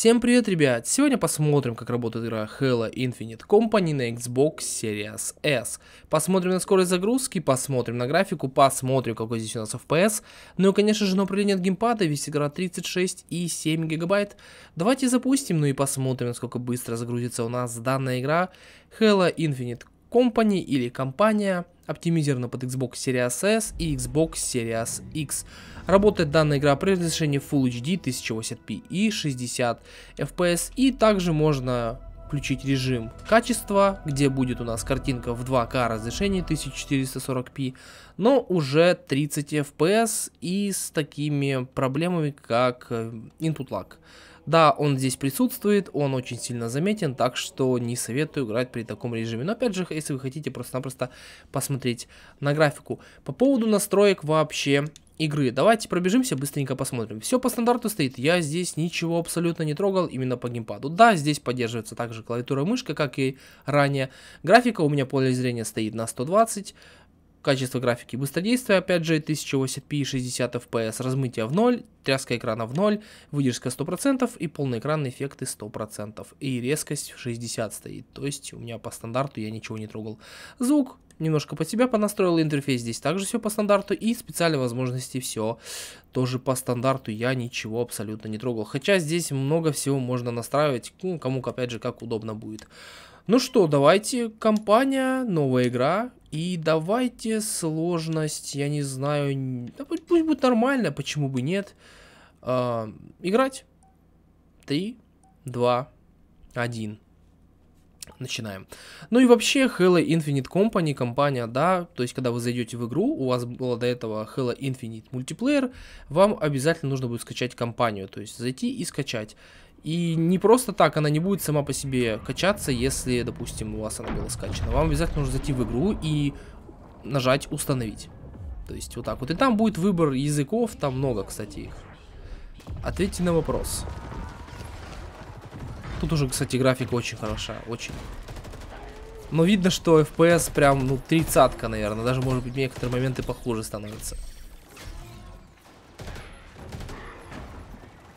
Всем привет, ребят! Сегодня посмотрим, как работает игра Halo Infinite Company на Xbox Series S. Посмотрим на скорость загрузки, посмотрим на графику, посмотрим, какой здесь у нас FPS. Ну и, конечно же, на управление от геймпада весь игра 36 и 7 гигабайт. Давайте запустим, ну и посмотрим, насколько быстро загрузится у нас данная игра Halo Infinite Company или компания оптимизирована под Xbox Series S и Xbox Series X. Работает данная игра при разрешении Full HD 1080p и 60 FPS, и также можно включить режим качества, где будет у нас картинка в 2К разрешении 1440p, но уже 30 FPS и с такими проблемами, как э, input lag. Да, он здесь присутствует, он очень сильно заметен, так что не советую играть при таком режиме. Но опять же, если вы хотите просто-напросто посмотреть на графику. По поводу настроек вообще игры. Давайте пробежимся, быстренько посмотрим. Все по стандарту стоит, я здесь ничего абсолютно не трогал, именно по геймпаду. Да, здесь поддерживается также клавиатура и мышка, как и ранее. Графика у меня поле зрения стоит на 120, Качество графики быстродействия, опять же, 1080p 60 fps, размытие в 0, тряска экрана в 0, выдержка 100% и полноэкранные эффекты 100%. И резкость 60 стоит, то есть у меня по стандарту я ничего не трогал. Звук немножко под себя понастроил, интерфейс здесь также все по стандарту и специальные возможности все тоже по стандарту, я ничего абсолютно не трогал. Хотя здесь много всего можно настраивать, ну, кому опять же как удобно будет. Ну что, давайте компания, новая игра. И давайте сложность, я не знаю, да пусть, пусть будет нормально, почему бы нет. Э, играть. Три, два, один. Начинаем. Ну и вообще Halo Infinite Company, компания, да, то есть когда вы зайдете в игру, у вас было до этого Halo Infinite мультиплеер, вам обязательно нужно будет скачать компанию, то есть зайти и скачать. И не просто так, она не будет сама по себе качаться, если, допустим, у вас она была скачана. Вам обязательно нужно зайти в игру и нажать «Установить». То есть вот так вот. И там будет выбор языков, там много, кстати, их. Ответьте на вопрос. Тут уже, кстати, графика очень хороша, очень. Но видно, что FPS прям, ну, тридцатка, наверное. Даже, может быть, некоторые моменты похуже становятся.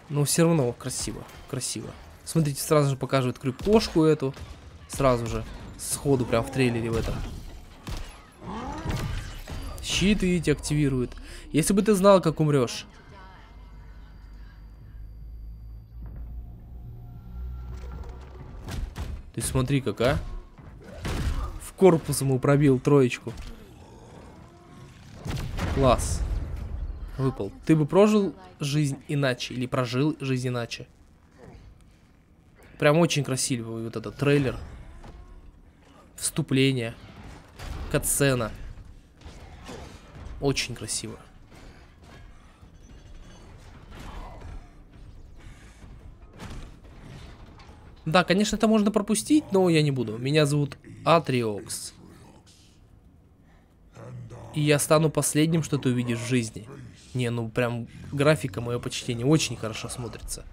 Но все равно красиво красиво. Смотрите, сразу же показывают крюкошку эту. Сразу же. Сходу прям в трейлере в этом. Щит, видите, активирует. Если бы ты знал, как умрешь. Ты смотри какая. В корпус ему пробил троечку. Класс. Выпал. Ты бы прожил жизнь иначе или прожил жизнь иначе? Прям очень красивый вот этот трейлер. Вступление. Катсцена. Очень красиво. Да, конечно, это можно пропустить, но я не буду. Меня зовут Атриокс. И я стану последним, что ты увидишь в жизни. Не, ну прям графика, мое почтение, очень хорошо смотрится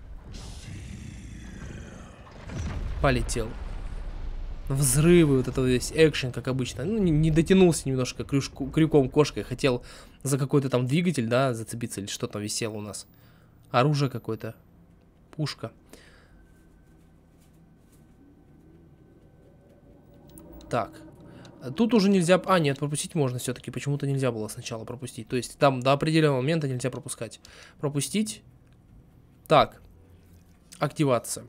полетел. Взрывы, вот это весь экшен, как обычно. Ну, не, не дотянулся немножко крюшку, крюком кошкой, хотел за какой-то там двигатель, да, зацепиться или что там висело у нас. Оружие какое-то, пушка. Так, Тут уже нельзя... А, нет, пропустить можно все-таки. Почему-то нельзя было сначала пропустить. То есть там до определенного момента нельзя пропускать. Пропустить. Так. Активация.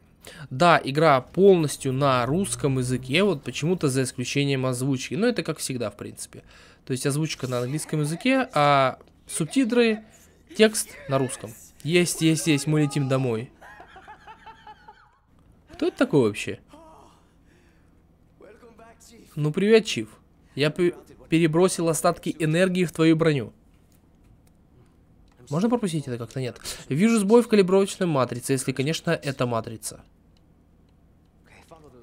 Да, игра полностью на русском языке, вот почему-то за исключением озвучки. Но ну, это как всегда, в принципе. То есть озвучка на английском языке, а субтитры, текст на русском. Есть, есть, есть, мы летим домой. Кто это такой вообще? Ну привет, Чиф. Я перебросил остатки энергии в твою броню. Можно пропустить это как-то? Нет. Вижу сбой в калибровочной матрице, если, конечно, это матрица.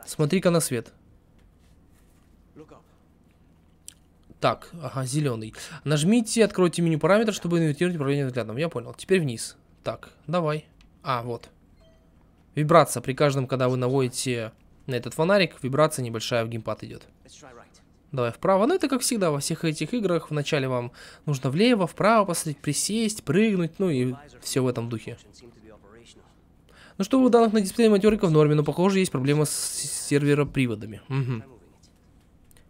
Смотри-ка на свет. Так, ага, зеленый. Нажмите, откройте меню параметров, чтобы инвертировать управление взглядом. Я понял. Теперь вниз. Так, давай. А, вот. Вибрация. При каждом, когда вы наводите на этот фонарик, вибрация небольшая в геймпад идет. Давай вправо. Ну, это как всегда во всех этих играх. Вначале вам нужно влево, вправо посмотреть, присесть, прыгнуть, ну и все в этом духе. Ну что, у данных на дисплее материка в норме, но похоже есть проблема с сервероприводами. Угу.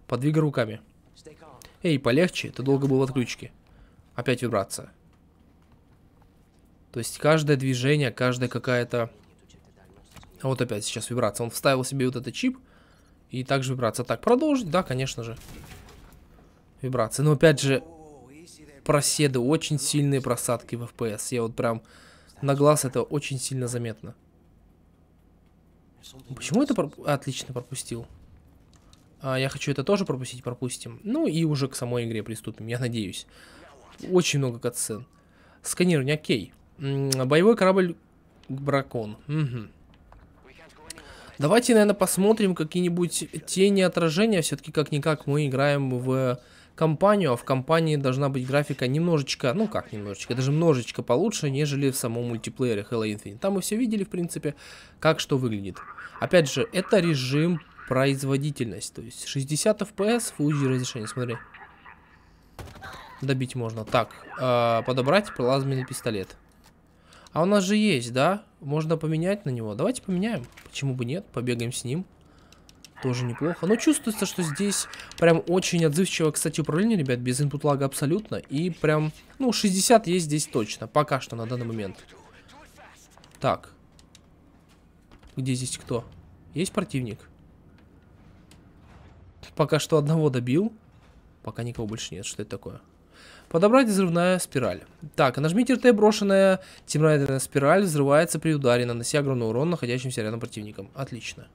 Подвигай руками. Эй, полегче, ты долго был в отключке. Опять вибрация. То есть каждое движение, каждая какая-то... А вот опять сейчас вибрация. Он вставил себе вот этот чип. И также вибрация. Так, продолжить, да, конечно же. Вибрация. Но опять же, проседы, очень сильные просадки в FPS. Я вот прям на глаз это очень сильно заметно. Почему это проп... отлично пропустил? А я хочу это тоже пропустить, пропустим. Ну и уже к самой игре приступим, я надеюсь. Очень много катсцен. Сканирование, окей. М -м, боевой корабль Бракон. Угу. Давайте, наверное, посмотрим какие-нибудь тени отражения. Все-таки как-никак мы играем в компанию, а в компании должна быть графика немножечко, ну как немножечко, даже немножечко получше, нежели в самом мультиплеере Halo Infinite. Там мы все видели, в принципе, как что выглядит. Опять же, это режим производительность, то есть 60 FPS, Fuji разрешение, смотри. Добить можно. Так, э, подобрать плазменный пистолет. А у нас же есть, да? Можно поменять на него. Давайте поменяем. Почему бы нет? Побегаем с ним тоже неплохо. Но чувствуется, что здесь прям очень отзывчиво, кстати, управление, ребят, без input лага абсолютно. И прям, ну, 60 есть здесь точно, пока что на данный момент. Так. Где здесь кто? Есть противник? Пока что одного добил. Пока никого больше нет. Что это такое? Подобрать взрывная спираль. Так, нажмите РТ брошенная темная спираль взрывается при ударе, нанося огромный урон находящимся рядом противником. Отлично.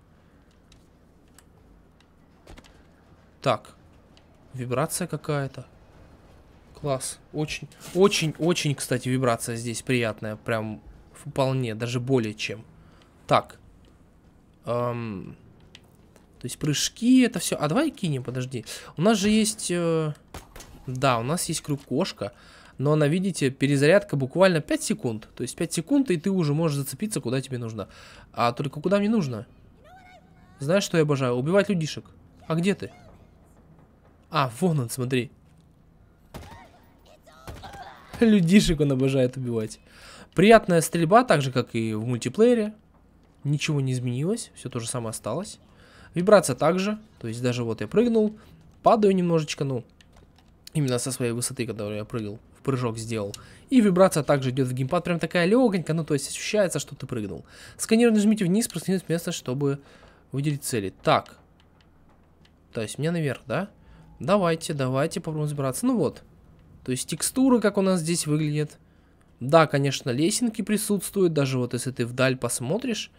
Так. Вибрация какая-то. Класс. Очень, очень, очень, кстати, вибрация здесь приятная. Прям вполне, даже более чем. Так. Эм... То есть прыжки, это все. А давай кинем, подожди. У нас же есть... Э... Да, у нас есть крюк-кошка. Но она, видите, перезарядка буквально 5 секунд. То есть 5 секунд, и ты уже можешь зацепиться, куда тебе нужно. А только куда мне нужно? Знаешь, что я обожаю? Убивать людишек. А где ты? А, вон он, смотри. Людишек он обожает убивать. Приятная стрельба, так же, как и в мультиплеере. Ничего не изменилось, все то же самое осталось. Вибрация также, то есть даже вот я прыгнул, падаю немножечко, ну, именно со своей высоты, которую я прыгал, в прыжок сделал. И вибрация также идет в геймпад, прям такая легонькая, ну, то есть ощущается, что ты прыгнул. Сканер нажмите вниз, просканировать место, чтобы выделить цели. Так. То есть мне наверх, да? Да. Давайте, давайте попробуем сбраться. Ну вот. То есть текстуры, как у нас здесь выглядят. Да, конечно, лесенки присутствуют. Даже вот если ты вдаль посмотришь,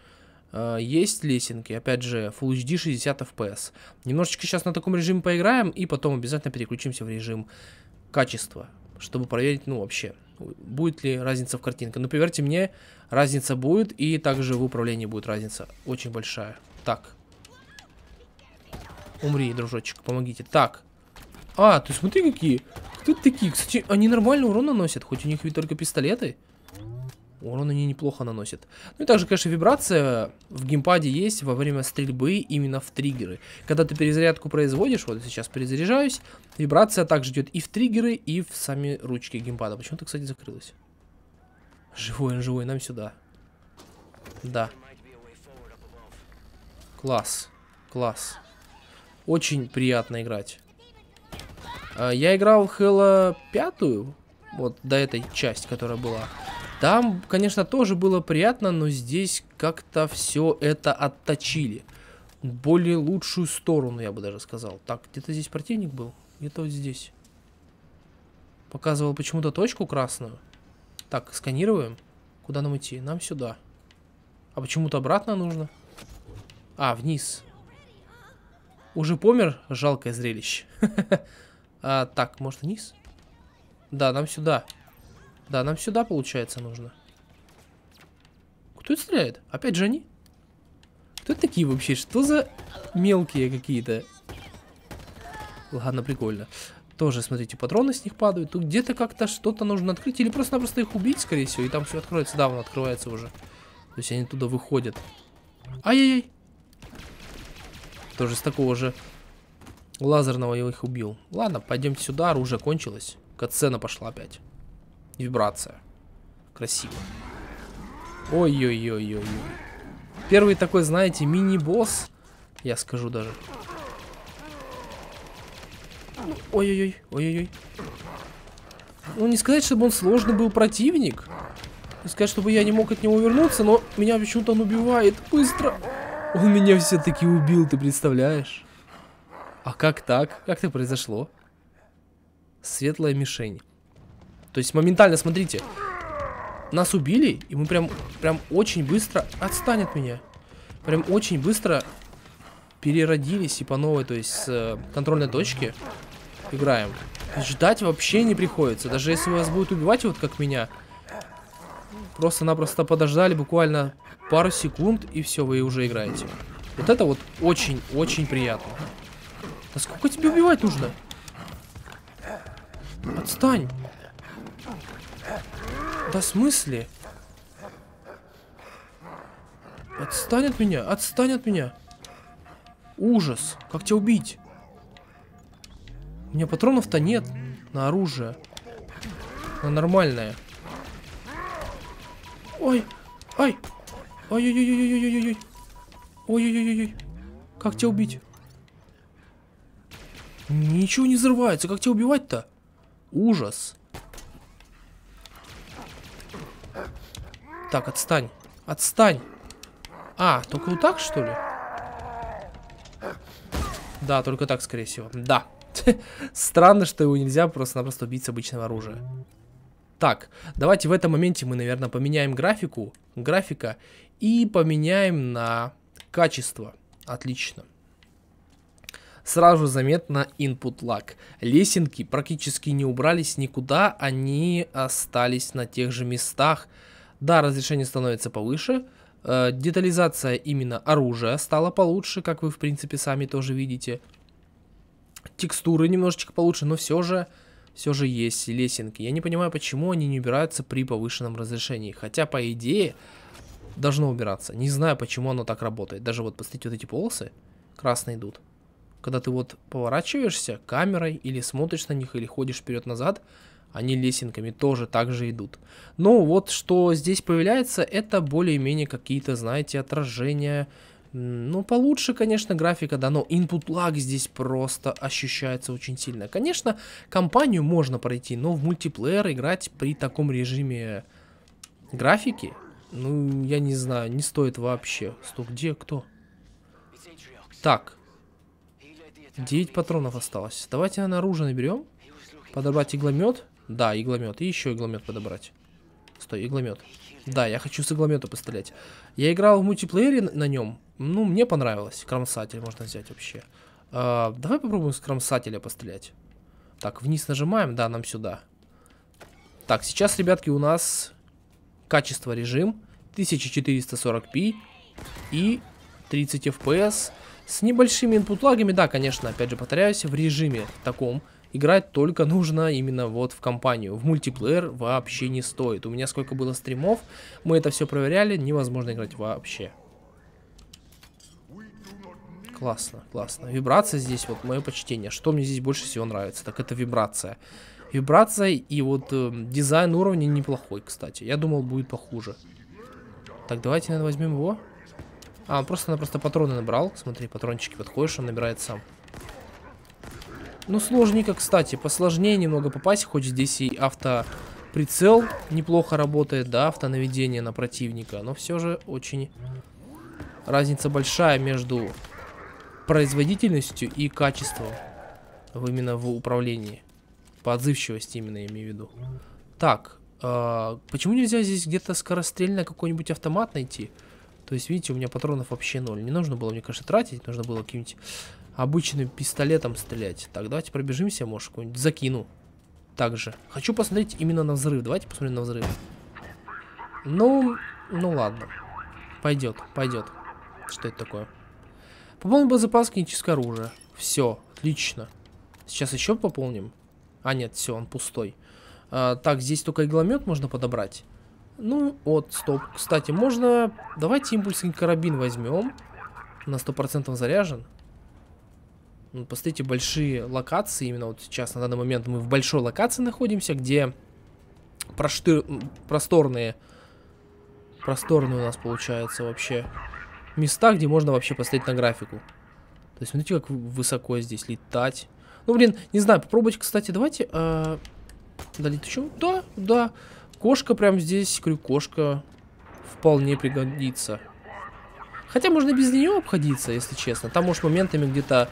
э, есть лесенки. Опять же, Full HD 60 FPS. Немножечко сейчас на таком режиме поиграем, и потом обязательно переключимся в режим качества, чтобы проверить, ну, вообще, будет ли разница в картинке. Но поверьте мне, разница будет, и также в управлении будет разница очень большая. Так. Умри, дружочек, помогите. Так. А, ты смотри какие. Тут такие, кстати, они нормально урон наносят, хоть у них ведь только пистолеты. Урон они неплохо наносят. Ну и также, конечно, вибрация в геймпаде есть во время стрельбы именно в триггеры. Когда ты перезарядку производишь, вот сейчас перезаряжаюсь, вибрация также идет и в триггеры, и в сами ручки геймпада. Почему-то, кстати, закрылась. Живой он, живой, нам сюда. Да. Класс, класс. Очень приятно играть. А, я играл в Halo 5, вот до этой части, которая была. Там, конечно, тоже было приятно, но здесь как-то все это отточили. Более лучшую сторону, я бы даже сказал. Так, где-то здесь противник был? Где-то вот здесь. Показывал почему-то точку красную. Так, сканируем. Куда нам идти? Нам сюда. А почему-то обратно нужно. А, вниз. Уже помер? Жалкое зрелище. А, так, может вниз? Да, нам сюда. Да, нам сюда, получается, нужно. Кто это стреляет? Опять же они? Кто это такие вообще? Что за мелкие какие-то? Ладно, прикольно. Тоже, смотрите, патроны с них падают. Тут где-то как-то что-то нужно открыть. Или просто-напросто их убить, скорее всего. И там все откроется. Да, он открывается уже. То есть они туда выходят. Ай-яй-яй. Тоже с такого же Лазерного я их убил. Ладно, пойдемте сюда, оружие кончилось. Катсцена пошла опять. Вибрация. Красиво. Ой-ой-ой-ой-ой. Первый такой, знаете, мини-босс. Я скажу даже. Ой-ой-ой, ой ой Ну, не сказать, чтобы он сложный был противник. Не сказать, чтобы я не мог от него вернуться, но меня почему-то он убивает быстро. Он меня все-таки убил, ты представляешь? А как так? Как это произошло? Светлая мишень. То есть моментально, смотрите. Нас убили, и мы прям, прям очень быстро... Отстань от меня. Прям очень быстро переродились и по новой, то есть с э, контрольной точки играем. Ждать вообще не приходится. Даже если вас будут убивать, вот как меня, просто-напросто подождали буквально пару секунд, и все, вы уже играете. Вот это вот очень-очень приятно. Да сколько тебе убивать нужно? Отстань. Да в смысле? Отстань от меня, отстань от меня. Ужас, как тебя убить? У меня патронов-то нет на оружие. На нормальное. Ой, ой, ой, ой, ой, ой, ой, ой, ой, ой, ой, ой, ой, ой, как тебя убить? Ничего не взрывается, как тебя убивать-то? Ужас. Так, отстань. Отстань. А, только вот так, что ли? Да, только так, скорее всего. Да. Странно, что его нельзя просто-напросто убить с обычного оружия. Так, давайте в этом моменте мы, наверное, поменяем графику, графика и поменяем на качество. Отлично. Сразу заметно input lag. Лесенки практически не убрались никуда, они остались на тех же местах. Да, разрешение становится повыше, э, детализация именно оружия стала получше, как вы в принципе сами тоже видите. Текстуры немножечко получше, но все же, все же есть лесенки. Я не понимаю, почему они не убираются при повышенном разрешении. Хотя, по идее, должно убираться. Не знаю, почему оно так работает. Даже вот, посмотрите, вот эти полосы красные идут когда ты вот поворачиваешься камерой или смотришь на них, или ходишь вперед-назад, они лесенками тоже так же идут. Но вот что здесь появляется, это более-менее какие-то, знаете, отражения, ну, получше, конечно, графика, да, но input lag здесь просто ощущается очень сильно. Конечно, компанию можно пройти, но в мультиплеер играть при таком режиме графики, ну, я не знаю, не стоит вообще. Стоп, где, кто? Так, 9 патронов осталось. Давайте, наверное, оружие наберем. Подобрать игломет. Да, игломет. И еще игломет подобрать. Стой, игломет. Да, я хочу с игломета пострелять. Я играл в мультиплеере на нем. Ну, мне понравилось. Кромсатель можно взять вообще. А, давай попробуем с кромсателя пострелять. Так, вниз нажимаем. Да, нам сюда. Так, сейчас, ребятки, у нас качество режим 1440p и 30 fps. С небольшими инпут-лагами, да, конечно, опять же повторяюсь, в режиме таком играть только нужно именно вот в компанию. В мультиплеер вообще не стоит. У меня сколько было стримов, мы это все проверяли, невозможно играть вообще. Классно, классно. Вибрация здесь, вот мое почтение. Что мне здесь больше всего нравится, так это вибрация. Вибрация и вот э, дизайн уровня неплохой, кстати. Я думал, будет похуже. Так, давайте, наверное, возьмем его. А, он просто-напросто патроны набрал. Смотри, патрончики подходишь, он набирает сам. Ну, сложненько, кстати. Посложнее немного попасть, хоть здесь и автоприцел неплохо работает, да, автонаведение на противника. Но все же очень разница большая между производительностью и качеством именно в управлении. По отзывчивости именно я имею в виду. Так, э, почему нельзя здесь где-то скорострельно какой-нибудь автомат найти? То есть, видите, у меня патронов вообще ноль. Не нужно было, мне кажется, тратить. Нужно было каким-нибудь обычным пистолетом стрелять. Так, давайте пробежимся, может, какой-нибудь закину. Также. Хочу посмотреть именно на взрыв. Давайте посмотрим на взрыв. Ну, ну ладно. Пойдет, пойдет. Что это такое? Пополнил боезапас кинетическое оружие. Все, отлично. Сейчас еще пополним. А нет, все, он пустой. А, так, здесь только игломет можно подобрать. Ну, вот, стоп. Кстати, можно... Давайте импульсный карабин возьмем. На 100% заряжен. Ну, посмотрите, большие локации. Именно вот сейчас, на данный момент, мы в большой локации находимся, где прошты... просторные... Просторные у нас получается вообще места, где можно вообще посмотреть на графику. То есть, смотрите, как высоко здесь летать. Ну, блин, не знаю, попробуйте, кстати, давайте... Э... А, Долетучим? Да, да. Кошка прям здесь, кошка вполне пригодится. Хотя можно без нее обходиться, если честно. Там, может, моментами где-то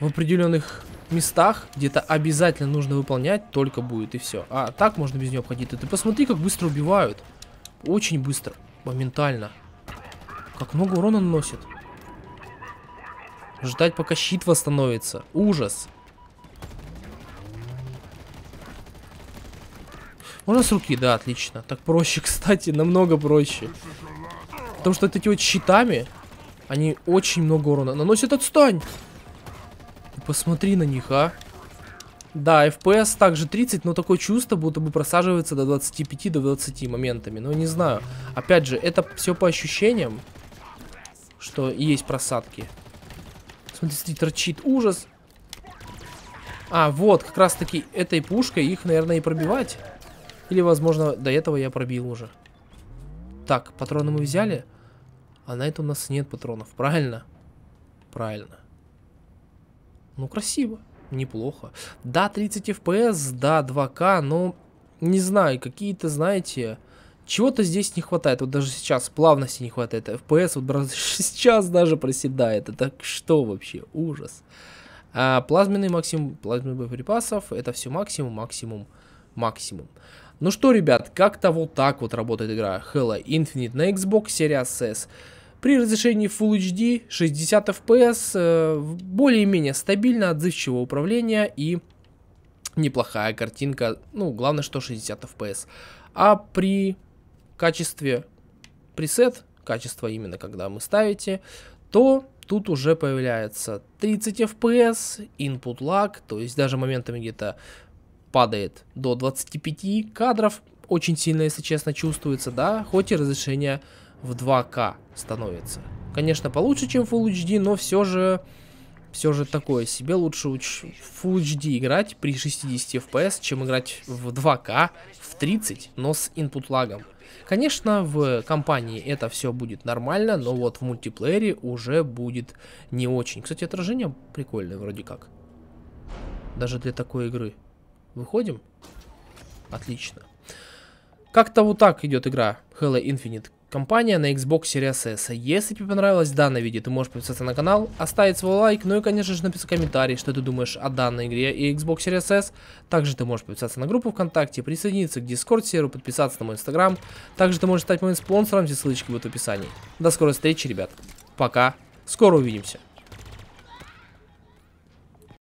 в определенных местах где-то обязательно нужно выполнять, только будет и все. А так можно без нее обходиться. Ты посмотри, как быстро убивают. Очень быстро, моментально. Как много урона наносит. Ждать, пока щит восстановится. Ужас. Можно с руки? Да, отлично. Так проще, кстати, намного проще. Потому что эти вот щитами, они очень много урона наносят. Отстань! Посмотри на них, а. Да, FPS также 30, но такое чувство, будто бы просаживается до 25, до 20 моментами. Но ну, не знаю. Опять же, это все по ощущениям, что есть просадки. Смотрите, торчит. Ужас. А, вот, как раз таки этой пушкой их, наверное, и пробивать. Или, возможно, до этого я пробил уже. Так, патроны мы взяли. А на это у нас нет патронов, правильно? Правильно. Ну, красиво. Неплохо. Да, 30 FPS, да, 2К, но... Не знаю, какие-то, знаете... Чего-то здесь не хватает, вот даже сейчас плавности не хватает, FPS вот сейчас даже проседает, это что вообще, ужас. А, плазменный максимум, плазменный боеприпасов, это все максимум, максимум, максимум. Ну что, ребят, как-то вот так вот работает игра Halo Infinite на Xbox Series S. При разрешении Full HD 60 FPS, более-менее стабильно, отзывчивое управление и неплохая картинка. Ну, главное, что 60 FPS. А при качестве пресет, качество именно когда мы ставите, то тут уже появляется 30 FPS, input lag, то есть даже моментами где-то падает до 25 кадров, очень сильно, если честно, чувствуется, да, хоть и разрешение в 2К становится. Конечно, получше, чем Full HD, но все же, все же такое себе лучше в Full HD играть при 60 FPS, чем играть в 2К в 30, но с input лагом. Конечно, в компании это все будет нормально, но вот в мультиплеере уже будет не очень. Кстати, отражение прикольное вроде как. Даже для такой игры. Выходим? Отлично. Как-то вот так идет игра Halo Infinite. Компания на Xbox Series S. Если тебе понравилось данное видео, ты можешь подписаться на канал, оставить свой лайк, ну и, конечно же, написать комментарий, что ты думаешь о данной игре и Xbox Series S. Также ты можешь подписаться на группу ВКонтакте, присоединиться к Discord-серу, подписаться на мой Instagram. Также ты можешь стать моим спонсором, все ссылочки будут в описании. До скорой встречи, ребят. Пока. Скоро увидимся.